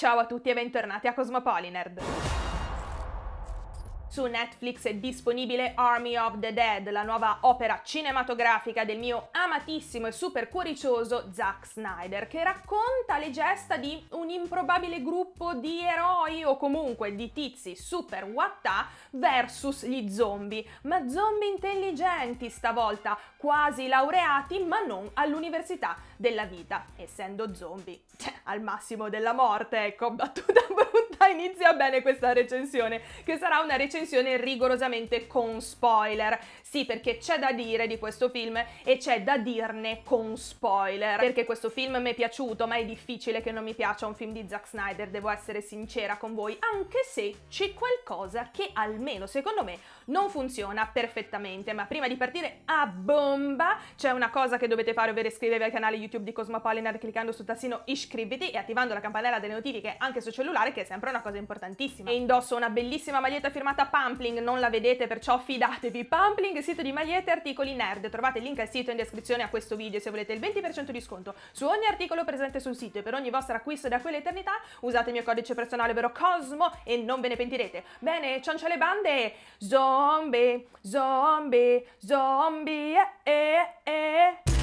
Ciao a tutti e bentornati a Cosmopolinerd! Su Netflix è disponibile Army of the Dead, la nuova opera cinematografica del mio amatissimo e super curioso Zack Snyder, che racconta le gesta di un improbabile gruppo di eroi o comunque di tizi super wattà versus gli zombie, ma zombie intelligenti stavolta, quasi laureati ma non all'università della vita, essendo zombie cioè, al massimo della morte, ecco, battuta brutta, inizia bene questa recensione, che sarà una recensione recensione rigorosamente con spoiler. Sì, perché c'è da dire di questo film e c'è da dirne con spoiler. Perché questo film mi è piaciuto, ma è difficile che non mi piaccia un film di Zack Snyder, devo essere sincera con voi, anche se c'è qualcosa che almeno secondo me non funziona perfettamente. Ma prima di partire a bomba c'è una cosa che dovete fare, ovvero iscrivervi al canale YouTube di Cosmopolitan cliccando sul tassino iscriviti e attivando la campanella delle notifiche anche sul cellulare che è sempre una cosa importantissima. E indosso una bellissima maglietta firmata Pampling non la vedete, perciò fidatevi. Pampling, sito di magliette e articoli nerd. Trovate il link al sito in descrizione a questo video se volete il 20% di sconto su ogni articolo presente sul sito e per ogni vostro acquisto da quell'eternità usate il mio codice personale, ovvero Cosmo, e non ve ne pentirete. Bene, ciancio le bande! Zombie, zombie, zombie, eh, eh. eh.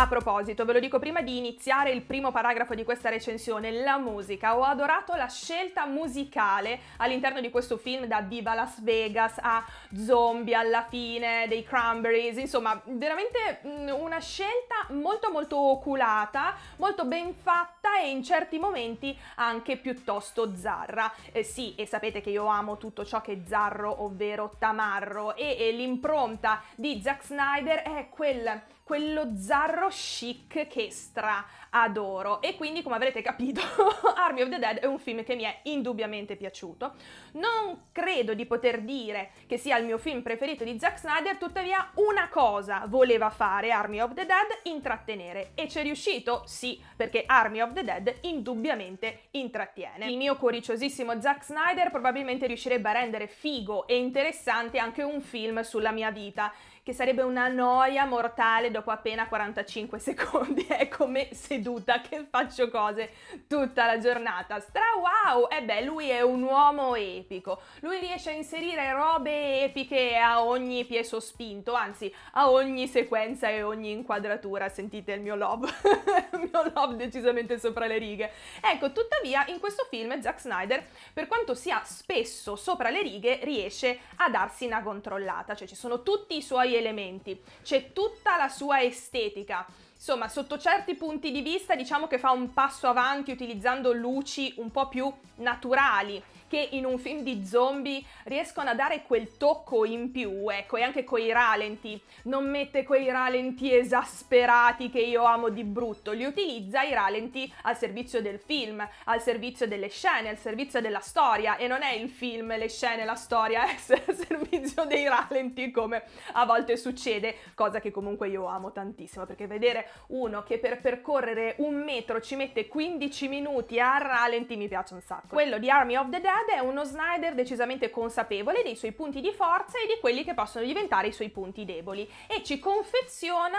A proposito, ve lo dico prima di iniziare il primo paragrafo di questa recensione, la musica. Ho adorato la scelta musicale all'interno di questo film, da Viva Las Vegas a Zombie alla fine, dei Cranberries, insomma, veramente mm, una scelta molto molto oculata, molto ben fatta e in certi momenti anche piuttosto zarra. Eh, sì, e sapete che io amo tutto ciò che è zarro, ovvero tamarro, e, e l'impronta di Zack Snyder è quel quello zarro chic che stra adoro e quindi come avrete capito Army of the Dead è un film che mi è indubbiamente piaciuto. Non credo di poter dire che sia il mio film preferito di Zack Snyder, tuttavia una cosa voleva fare Army of the Dead, intrattenere e c'è riuscito? Sì, perché Army of the Dead indubbiamente intrattiene. Il mio coriciosissimo Zack Snyder probabilmente riuscirebbe a rendere figo e interessante anche un film sulla mia vita, che sarebbe una noia mortale dopo appena 45 secondi. È come seduta che faccio cose tutta la giornata. Stra wow! E eh beh, lui è un uomo epico. Lui riesce a inserire robe epiche a ogni pie spinto, anzi a ogni sequenza e ogni inquadratura. Sentite il mio love, il mio lob decisamente sopra le righe. Ecco, tuttavia in questo film Zack Snyder, per quanto sia spesso sopra le righe, riesce a darsi una controllata, cioè ci sono tutti i suoi elementi, c'è tutta la sua estetica. Insomma, sotto certi punti di vista diciamo che fa un passo avanti utilizzando luci un po' più naturali che in un film di zombie riescono a dare quel tocco in più, ecco, e anche coi ralenti. Non mette quei ralenti esasperati che io amo di brutto, li utilizza i ralenti al servizio del film, al servizio delle scene, al servizio della storia, e non è il film, le scene, la storia, a essere al servizio dei ralenti come a volte succede, cosa che comunque io amo tantissimo, perché vedere uno che per percorrere un metro ci mette 15 minuti a ralenti mi piace un sacco. Quello di Army of the Dead Strade è uno Snyder decisamente consapevole dei suoi punti di forza e di quelli che possono diventare i suoi punti deboli e ci confeziona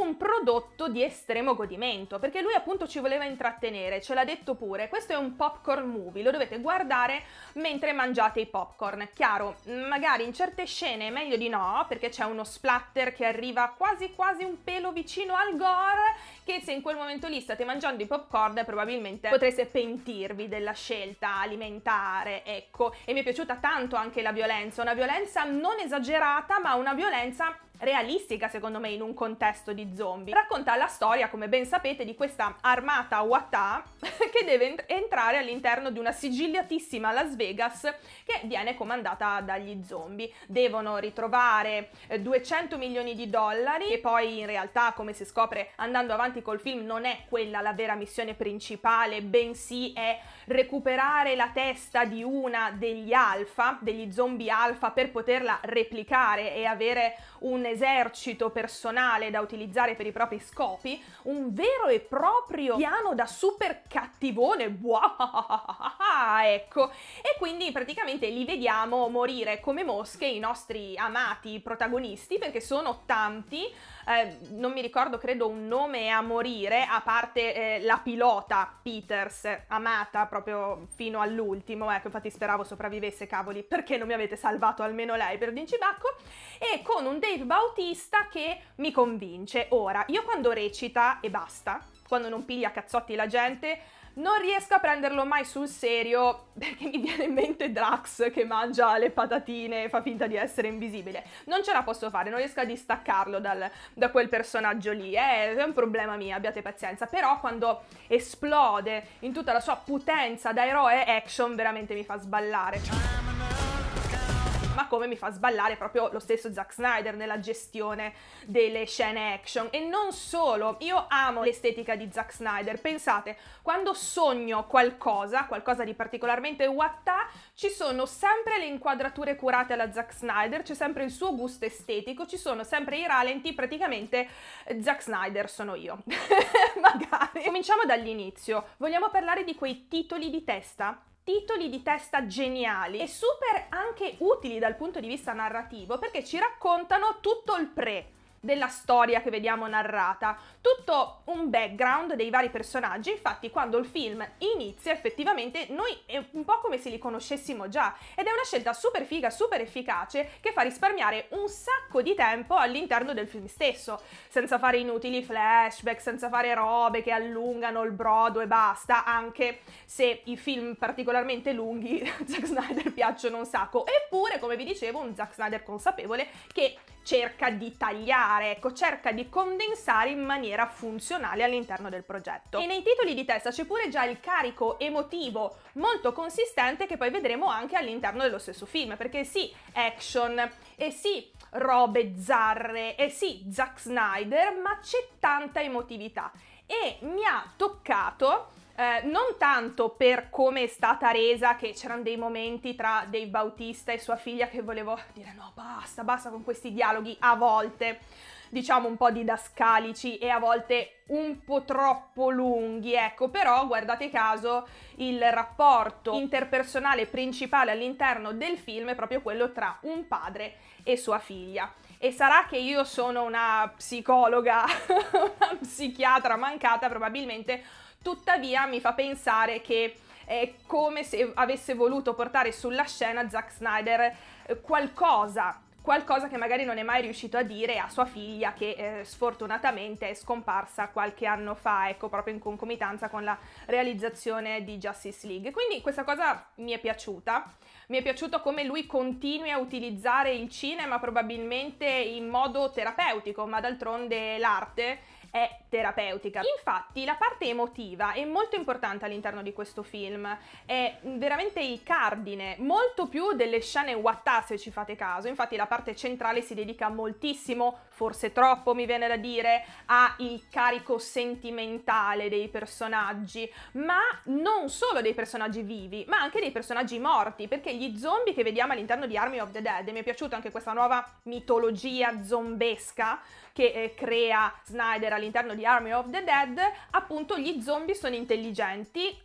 un prodotto di estremo godimento, perché lui appunto ci voleva intrattenere, ce l'ha detto pure, questo è un popcorn movie, lo dovete guardare mentre mangiate i popcorn. Chiaro, magari in certe scene è meglio di no, perché c'è uno splatter che arriva quasi quasi un pelo vicino al gore, che se in quel momento lì state mangiando i popcorn probabilmente potreste pentirvi della scelta alimentare, ecco. E mi è piaciuta tanto anche la violenza, una violenza non esagerata, ma una violenza realistica secondo me in un contesto di zombie. Racconta la storia, come ben sapete, di questa armata Wata che deve entrare all'interno di una sigillatissima Las Vegas che viene comandata dagli zombie. Devono ritrovare 200 eh, milioni di dollari e poi in realtà, come si scopre andando avanti col film, non è quella la vera missione principale, bensì è recuperare la testa di una degli alfa, degli zombie alfa per poterla replicare e avere un un esercito personale da utilizzare per i propri scopi, un vero e proprio piano da super cattivone, Buah, ecco, e quindi praticamente li vediamo morire come mosche i nostri amati protagonisti perché sono tanti, eh, non mi ricordo, credo un nome a morire, a parte eh, la pilota Peters, amata proprio fino all'ultimo, ecco, infatti speravo sopravvivesse, cavoli, perché non mi avete salvato almeno lei per Dincibacco, e con un Dave Bautista che mi convince. Ora, io quando recita e basta, quando non piglia cazzotti la gente, non riesco a prenderlo mai sul serio perché mi viene in mente Drax che mangia le patatine e fa finta di essere invisibile. Non ce la posso fare, non riesco a distaccarlo dal, da quel personaggio lì. È, è un problema mio, abbiate pazienza. Però quando esplode in tutta la sua potenza da eroe action veramente mi fa sballare ma come mi fa sballare proprio lo stesso Zack Snyder nella gestione delle scene action. E non solo, io amo l'estetica di Zack Snyder. Pensate, quando sogno qualcosa, qualcosa di particolarmente wattà, ci sono sempre le inquadrature curate alla Zack Snyder, c'è sempre il suo gusto estetico, ci sono sempre i ralenti, praticamente eh, Zack Snyder sono io. Magari. Cominciamo dall'inizio. Vogliamo parlare di quei titoli di testa? titoli di testa geniali e super anche utili dal punto di vista narrativo perché ci raccontano tutto il pre della storia che vediamo narrata, tutto un background dei vari personaggi, infatti quando il film inizia effettivamente noi è un po' come se li conoscessimo già ed è una scelta super figa, super efficace che fa risparmiare un sacco di tempo all'interno del film stesso, senza fare inutili flashback, senza fare robe che allungano il brodo e basta, anche se i film particolarmente lunghi Zack Snyder piacciono un sacco, eppure come vi dicevo un Zack Snyder consapevole che cerca di tagliare, ecco, cerca di condensare in maniera funzionale all'interno del progetto. E nei titoli di testa c'è pure già il carico emotivo molto consistente che poi vedremo anche all'interno dello stesso film, perché sì, action, e sì, robe zarre, e sì, Zack Snyder, ma c'è tanta emotività e mi ha toccato eh, non tanto per come è stata resa, che c'erano dei momenti tra Dave Bautista e sua figlia che volevo dire no, basta, basta con questi dialoghi a volte, diciamo un po' didascalici e a volte un po' troppo lunghi, ecco, però guardate caso il rapporto interpersonale principale all'interno del film è proprio quello tra un padre e sua figlia. E sarà che io sono una psicologa, una psichiatra mancata, probabilmente tuttavia mi fa pensare che è eh, come se avesse voluto portare sulla scena Zack Snyder eh, qualcosa qualcosa che magari non è mai riuscito a dire a sua figlia che eh, sfortunatamente è scomparsa qualche anno fa, ecco proprio in concomitanza con la realizzazione di Justice League. Quindi questa cosa mi è piaciuta, mi è piaciuto come lui continui a utilizzare il cinema probabilmente in modo terapeutico, ma d'altronde l'arte è terapeutica. Infatti la parte emotiva è molto importante all'interno di questo film, è veramente il cardine, molto più delle scene wattà se ci fate caso, infatti la parte centrale si dedica moltissimo, forse troppo mi viene da dire, al carico sentimentale dei personaggi, ma non solo dei personaggi vivi, ma anche dei personaggi morti, perché gli zombie che vediamo all'interno di Army of the Dead, e mi è piaciuta anche questa nuova mitologia zombesca, che eh, crea Snyder all'interno di Army of the Dead, appunto gli zombie sono intelligenti,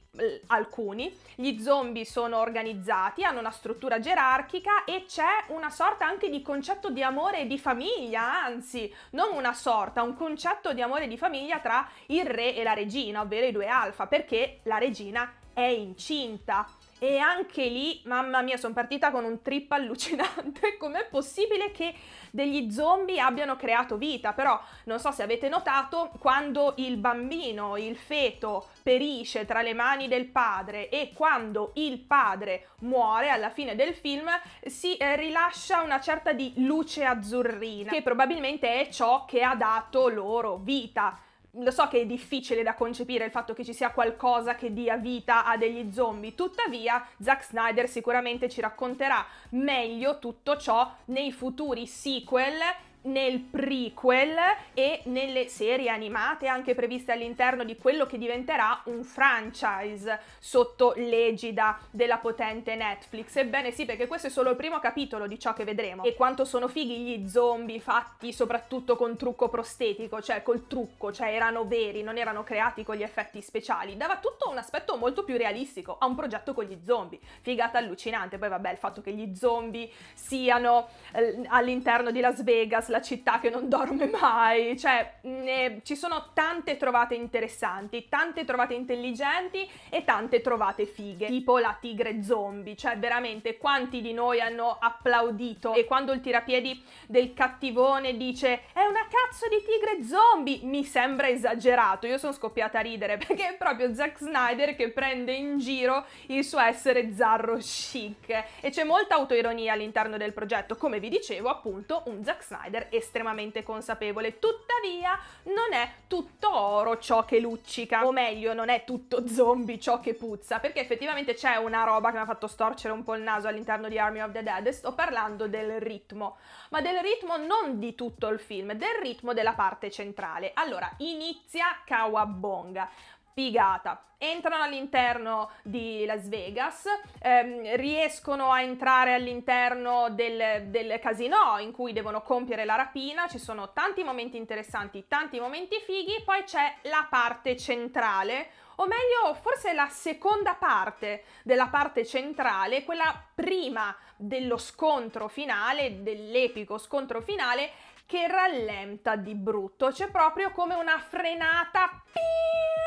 alcuni, gli zombie sono organizzati, hanno una struttura gerarchica e c'è una sorta anche di concetto di amore e di famiglia, anzi non una sorta, un concetto di amore e di famiglia tra il re e la regina, ovvero i due alfa, perché la regina è incinta. E anche lì, mamma mia, sono partita con un trip allucinante. Com'è possibile che degli zombie abbiano creato vita? Però non so se avete notato, quando il bambino, il feto, perisce tra le mani del padre e quando il padre muore alla fine del film, si eh, rilascia una certa di luce azzurrina, che probabilmente è ciò che ha dato loro vita lo so che è difficile da concepire il fatto che ci sia qualcosa che dia vita a degli zombie, tuttavia Zack Snyder sicuramente ci racconterà meglio tutto ciò nei futuri sequel nel prequel e nelle serie animate anche previste all'interno di quello che diventerà un franchise sotto l'egida della potente Netflix. Ebbene sì, perché questo è solo il primo capitolo di ciò che vedremo e quanto sono fighi gli zombie fatti soprattutto con trucco prostetico, cioè col trucco, cioè erano veri, non erano creati con gli effetti speciali. Dava tutto un aspetto molto più realistico a un progetto con gli zombie. Figata allucinante. Poi vabbè, il fatto che gli zombie siano eh, all'interno di Las Vegas la città che non dorme mai, cioè mm, eh, ci sono tante trovate interessanti, tante trovate intelligenti e tante trovate fighe, tipo la tigre zombie, cioè veramente quanti di noi hanno applaudito e quando il tirapiedi del cattivone dice è una cazzo di tigre zombie, mi sembra esagerato, io sono scoppiata a ridere perché è proprio Zack Snyder che prende in giro il suo essere zarro chic e c'è molta autoironia all'interno del progetto, come vi dicevo appunto un Zack Snyder designer estremamente consapevole. Tuttavia, non è tutto oro ciò che luccica, o meglio, non è tutto zombie ciò che puzza, perché effettivamente c'è una roba che mi ha fatto storcere un po' il naso all'interno di Army of the Dead, sto parlando del ritmo, ma del ritmo non di tutto il film, del ritmo della parte centrale. Allora, inizia Kawabonga figata. Entrano all'interno di Las Vegas, ehm, riescono a entrare all'interno del, del casino in cui devono compiere la rapina, ci sono tanti momenti interessanti, tanti momenti fighi, poi c'è la parte centrale o meglio forse la seconda parte della parte centrale, quella prima dello scontro finale, dell'epico scontro finale, che rallenta di brutto, c'è proprio come una frenata.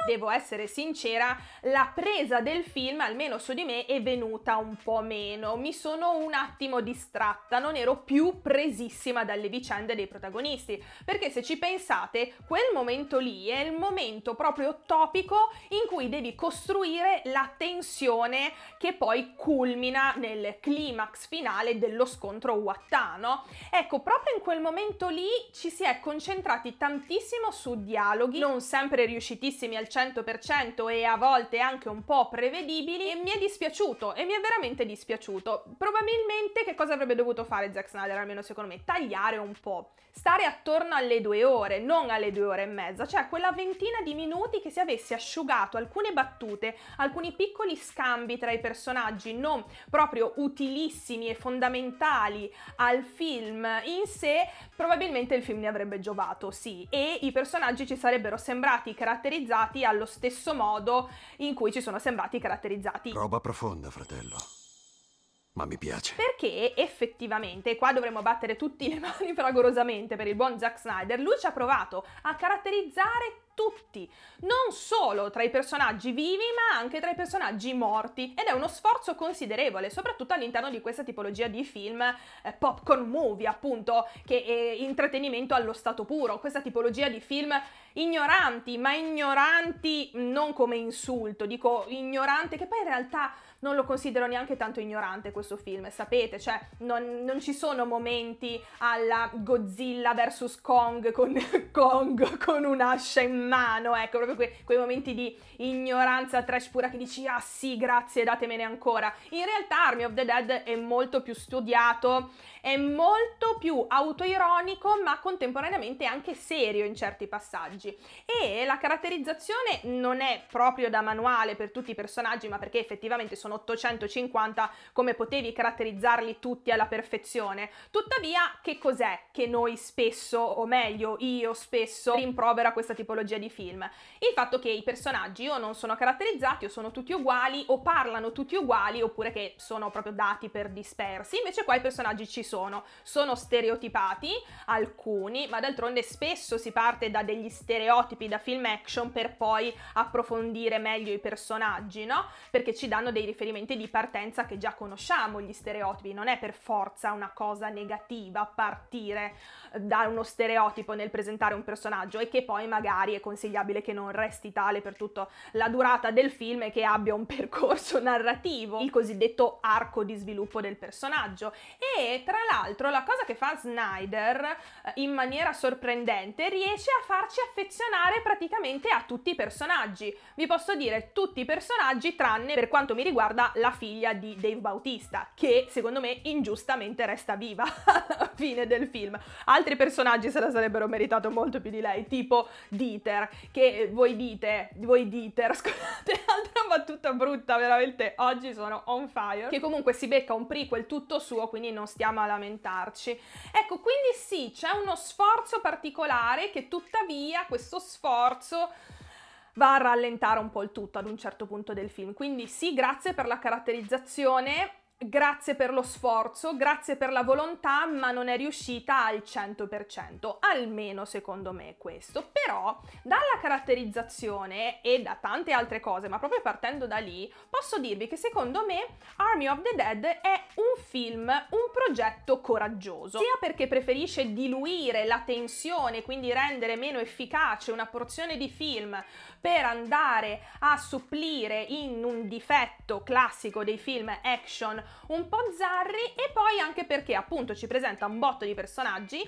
Devo essere sincera, la presa del film, almeno su di me, è venuta un po' meno. Mi sono un attimo distratta, non ero più presissima dalle vicende dei protagonisti. Perché se ci pensate, quel momento lì è il momento proprio topico in cui devi costruire la tensione che poi culmina nel climax finale dello scontro Wattano. Ecco, proprio in quel momento lì ci si è concentrati tantissimo su dialoghi, non sempre riuscitissimi al 100% e a volte anche un po' prevedibili e mi è dispiaciuto e mi è veramente dispiaciuto. Probabilmente che cosa avrebbe dovuto fare Zack Snyder, almeno secondo me? Tagliare un po', stare attorno alle due ore, non alle due ore e mezza, cioè quella ventina di minuti che si avesse asciugato alcune battute, alcuni piccoli scambi tra i personaggi non proprio utilissimi e fondamentali al film in sé, probabilmente probabilmente il film ne avrebbe giovato, sì, e i personaggi ci sarebbero sembrati caratterizzati allo stesso modo in cui ci sono sembrati caratterizzati. Roba profonda, fratello ma mi piace. Perché effettivamente, qua dovremmo battere tutti le mani fragorosamente per il buon Zack Snyder, lui ci ha provato a caratterizzare tutti, non solo tra i personaggi vivi ma anche tra i personaggi morti ed è uno sforzo considerevole, soprattutto all'interno di questa tipologia di film eh, popcorn movie, appunto, che è eh, intrattenimento allo stato puro, questa tipologia di film ignoranti, ma ignoranti non come insulto, dico ignorante che poi in realtà non lo considero neanche tanto ignorante questo film, sapete, cioè non, non ci sono momenti alla Godzilla vs Kong con Kong con un'ascia in mano, ecco, proprio que- quei momenti di ignoranza trash pura che dici ah sì grazie datemene ancora. In realtà Army of the Dead è molto più studiato è molto più autoironico ma contemporaneamente anche serio in certi passaggi e la caratterizzazione non è proprio da manuale per tutti i personaggi ma perché effettivamente sono 850 come potevi caratterizzarli tutti alla perfezione. Tuttavia che cos'è che noi spesso o meglio io spesso rimprovera questa tipologia di film? Il fatto che i personaggi o non sono caratterizzati o sono tutti uguali o parlano tutti uguali oppure che sono proprio dati per dispersi, invece qua i personaggi ci sono sono. Sono stereotipati, alcuni, ma d'altronde spesso si parte da degli stereotipi da film action per poi approfondire meglio i personaggi, no? Perché ci danno dei riferimenti di partenza che già conosciamo, gli stereotipi, non è per forza una cosa negativa partire da uno stereotipo nel presentare un personaggio e che poi magari è consigliabile che non resti tale per tutta la durata del film e che abbia un percorso narrativo, il cosiddetto arco di sviluppo del personaggio. E tra l'altro la cosa che fa Snyder eh, in maniera sorprendente riesce a farci affezionare praticamente a tutti i personaggi. Vi posso dire tutti i personaggi tranne per quanto mi riguarda la figlia di Dave Bautista che secondo me ingiustamente resta viva alla fine del film. Altri personaggi se la sarebbero meritato molto più di lei, tipo Dieter che eh, voi dite, voi Dieter, scusate, tutta brutta, veramente oggi sono on fire, che comunque si becca un prequel tutto suo, quindi non stiamo a lamentarci. Ecco, quindi sì, c'è uno sforzo particolare che tuttavia questo sforzo va a rallentare un po' il tutto ad un certo punto del film. Quindi sì, grazie per la caratterizzazione, grazie per lo sforzo, grazie per la volontà, ma non è riuscita al 100%, almeno secondo me è questo. Però dalla caratterizzazione e da tante altre cose, ma proprio partendo da lì, posso dirvi che secondo me Army of the Dead è un film, un progetto coraggioso, sia perché preferisce diluire la tensione, quindi rendere meno efficace una porzione di film per andare a supplire in un difetto classico dei film action un po' zarri e poi anche perché appunto ci presenta un botto di personaggi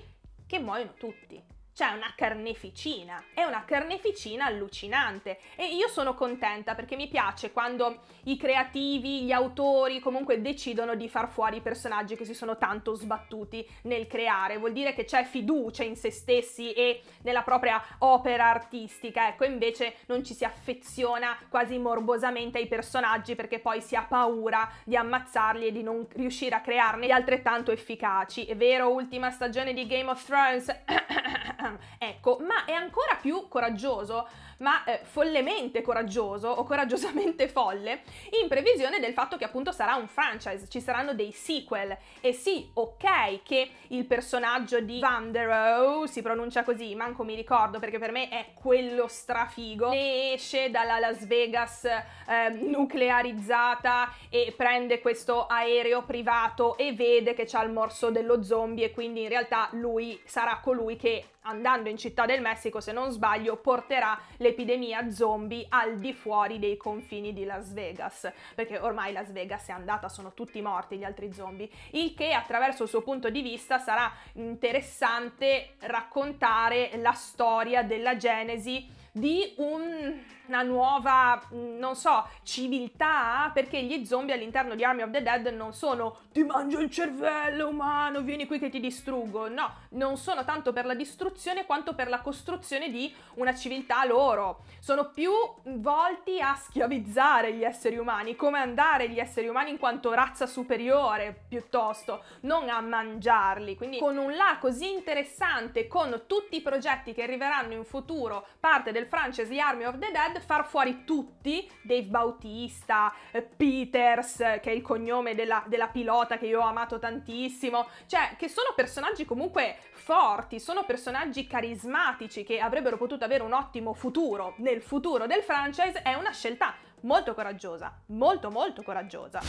che muoiono tutti c'è una carneficina, è una carneficina allucinante e io sono contenta perché mi piace quando i creativi, gli autori comunque decidono di far fuori i personaggi che si sono tanto sbattuti nel creare, vuol dire che c'è fiducia in se stessi e nella propria opera artistica, ecco invece non ci si affeziona quasi morbosamente ai personaggi perché poi si ha paura di ammazzarli e di non riuscire a crearne di altrettanto efficaci, è vero ultima stagione di Game of Thrones? Ehm, ecco, ma è ancora più coraggioso ma eh, follemente coraggioso o coraggiosamente folle, in previsione del fatto che appunto sarà un franchise, ci saranno dei sequel. E sì, ok che il personaggio di Van der Rohe si pronuncia così, manco mi ricordo perché per me è quello strafigo, esce dalla Las Vegas eh, nuclearizzata e prende questo aereo privato e vede che c'ha il morso dello zombie e quindi in realtà lui sarà colui che andando in città del Messico, se non sbaglio, porterà l'epidemia zombie al di fuori dei confini di Las Vegas, perché ormai Las Vegas è andata, sono tutti morti gli altri zombie, il che attraverso il suo punto di vista sarà interessante raccontare la storia della genesi di un una nuova, mm, non so, civiltà, perché gli zombie all'interno di Army of the Dead non sono ti mangio il cervello umano, vieni qui che ti distruggo. No, non sono tanto per la distruzione quanto per la costruzione di una civiltà loro. Sono più volti a schiavizzare gli esseri umani, comandare gli esseri umani in quanto razza superiore piuttosto, non a mangiarli. Quindi con un là così interessante, con tutti i progetti che arriveranno in futuro, parte del franchise di Army of the Dead, Fred, far fuori tutti, Dave Bautista, eh, Peters, eh, che è il cognome della, della pilota che io ho amato tantissimo, cioè che sono personaggi comunque forti, sono personaggi carismatici che avrebbero potuto avere un ottimo futuro nel futuro del franchise, è una scelta molto coraggiosa, molto molto coraggiosa.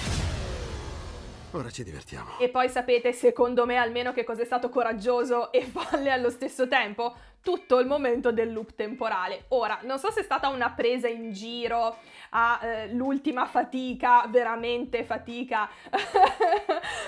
Ora ci divertiamo. E poi sapete, secondo me, almeno che cos'è stato coraggioso e folle allo stesso tempo? tutto il momento del loop temporale. Ora, non so se è stata una presa in giro all'ultima eh, fatica, veramente fatica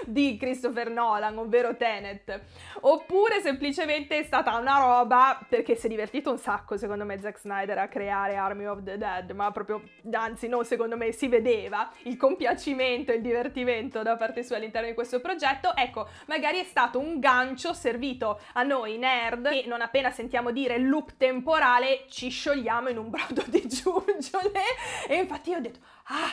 di Christopher Nolan, ovvero Tenet. Oppure semplicemente è stata una roba perché si è divertito un sacco, secondo me, Zack Snyder a creare Army of the Dead, ma proprio, anzi, no, secondo me si vedeva il compiacimento, il divertimento da parte sua all'interno di questo progetto. Ecco, magari è stato un gancio servito a noi nerd che non appena sentiamo dire loop temporale ci sciogliamo in un brodo di giuggiole e infatti io ho detto, ah,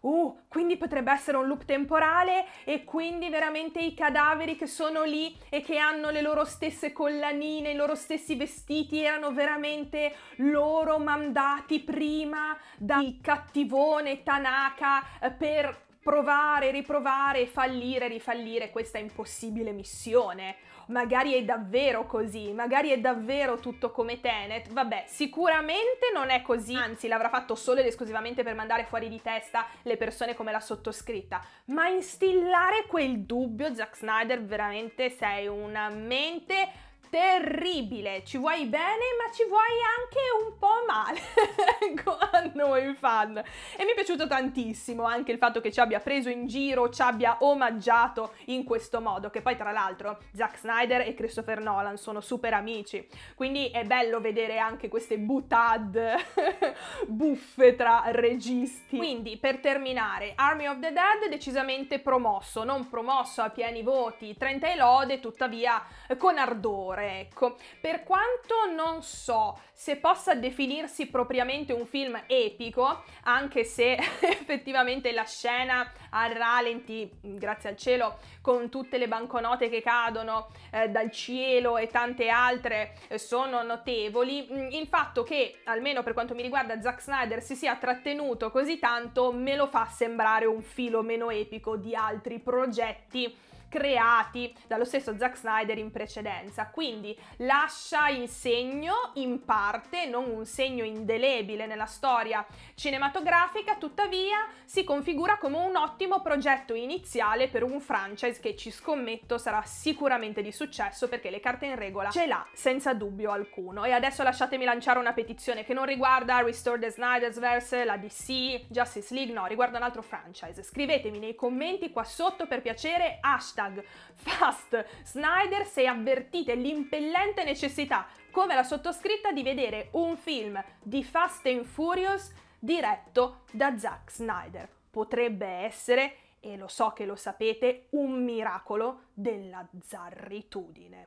uh, quindi potrebbe essere un loop temporale e quindi veramente i cadaveri che sono lì e che hanno le loro stesse collanine, i loro stessi vestiti erano veramente loro mandati prima dal cattivone Tanaka eh, per provare, riprovare, fallire, rifallire questa impossibile missione. Magari è davvero così, magari è davvero tutto come Tenet. Vabbè, sicuramente non è così, anzi l'avrà fatto solo ed esclusivamente per mandare fuori di testa le persone come la sottoscritta. Ma instillare quel dubbio, Zack Snyder, veramente sei una mente terribile, ci vuoi bene ma ci vuoi anche un po' male, ecco a noi fan. E mi è piaciuto tantissimo anche il fatto che ci abbia preso in giro, ci abbia omaggiato in questo modo, che poi tra l'altro Zack Snyder e Christopher Nolan sono super amici, quindi è bello vedere anche queste butad buffe tra registi. Quindi per terminare, Army of the Dead decisamente promosso, non promosso a pieni voti, 30 e lode, tuttavia con ardore valore, ecco. Per quanto non so se possa definirsi propriamente un film epico, anche se effettivamente la scena a ralenti, grazie al cielo, con tutte le banconote che cadono eh, dal cielo e tante altre eh, sono notevoli, mm, il fatto che, almeno per quanto mi riguarda, Zack Snyder si sia trattenuto così tanto me lo fa sembrare un filo meno epico di altri progetti creati dallo stesso Zack Snyder in precedenza. Quindi lascia il segno in parte, non un segno indelebile nella storia cinematografica, tuttavia si configura come un ottimo progetto iniziale per un franchise che ci scommetto sarà sicuramente di successo perché le carte in regola ce l'ha senza dubbio alcuno. E adesso lasciatemi lanciare una petizione che non riguarda Restore the Snyder's Verse, la DC, Justice League, no, riguarda un altro franchise. Scrivetemi nei commenti qua sotto per piacere hashtag hashtag Fast Snyder se avvertite l'impellente necessità, come la sottoscritta, di vedere un film di Fast and Furious diretto da Zack Snyder. Potrebbe essere, e lo so che lo sapete, un miracolo della zarritudine.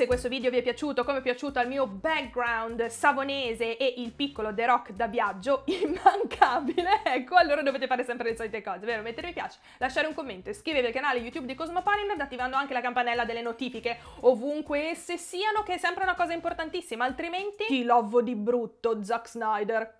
Se questo video vi è piaciuto, come è piaciuto al mio background savonese e il piccolo The Rock da viaggio, immancabile, ecco, allora dovete fare sempre le solite cose, vero? Mettere mi piace, lasciare un commento, iscrivervi al canale YouTube di Cosmopolitan attivando anche la campanella delle notifiche, ovunque esse siano, che è sempre una cosa importantissima, altrimenti ti lovo di brutto, Zack Snyder.